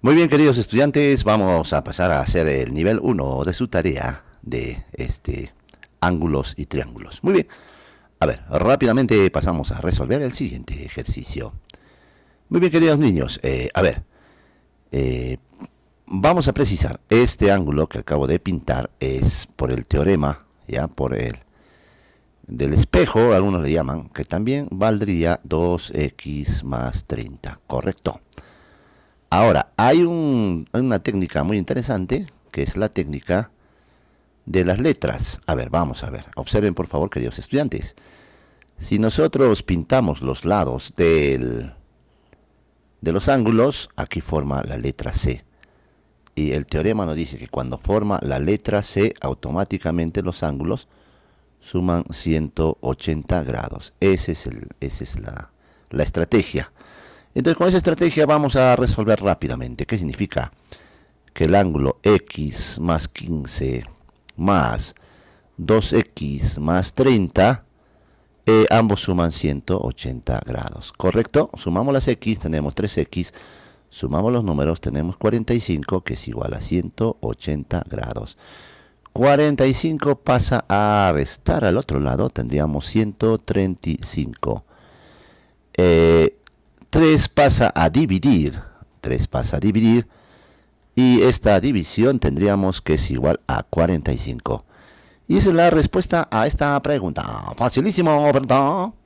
Muy bien, queridos estudiantes, vamos a pasar a hacer el nivel 1 de su tarea de este ángulos y triángulos. Muy bien. A ver, rápidamente pasamos a resolver el siguiente ejercicio. Muy bien, queridos niños. Eh, a ver, eh, vamos a precisar. Este ángulo que acabo de pintar es por el teorema, ya por el del espejo, algunos le llaman, que también valdría 2x más 30, ¿correcto? correcto Ahora, hay, una técnica muy interesante, que es la técnica de las letras. A ver, vamos a ver. Observen, por favor, queridos estudiantes. Si nosotros pintamos los lados del, de los ángulos, aquí forma la letra C. Y el teorema nos dice que cuando forma la letra C, automáticamente los ángulos suman 180 grados. Ese es esa es la estrategia. Entonces con esa estrategia vamos a resolver rápidamente. ¿Qué significa? Que el ángulo x más 15 más 2x más 30, eh, ambos suman 180 grados. ¿Correcto? Sumamos las x, tenemos 3x. Sumamos los números, tenemos 45 que es igual a 180 grados. 45 pasa a restar al otro lado, tendríamos 135. 3 pasa a dividir, 3 pasa a dividir, y esta división tendríamos que es igual a 45. Y esa es la respuesta a esta pregunta. Facilísimo, ¿verdad?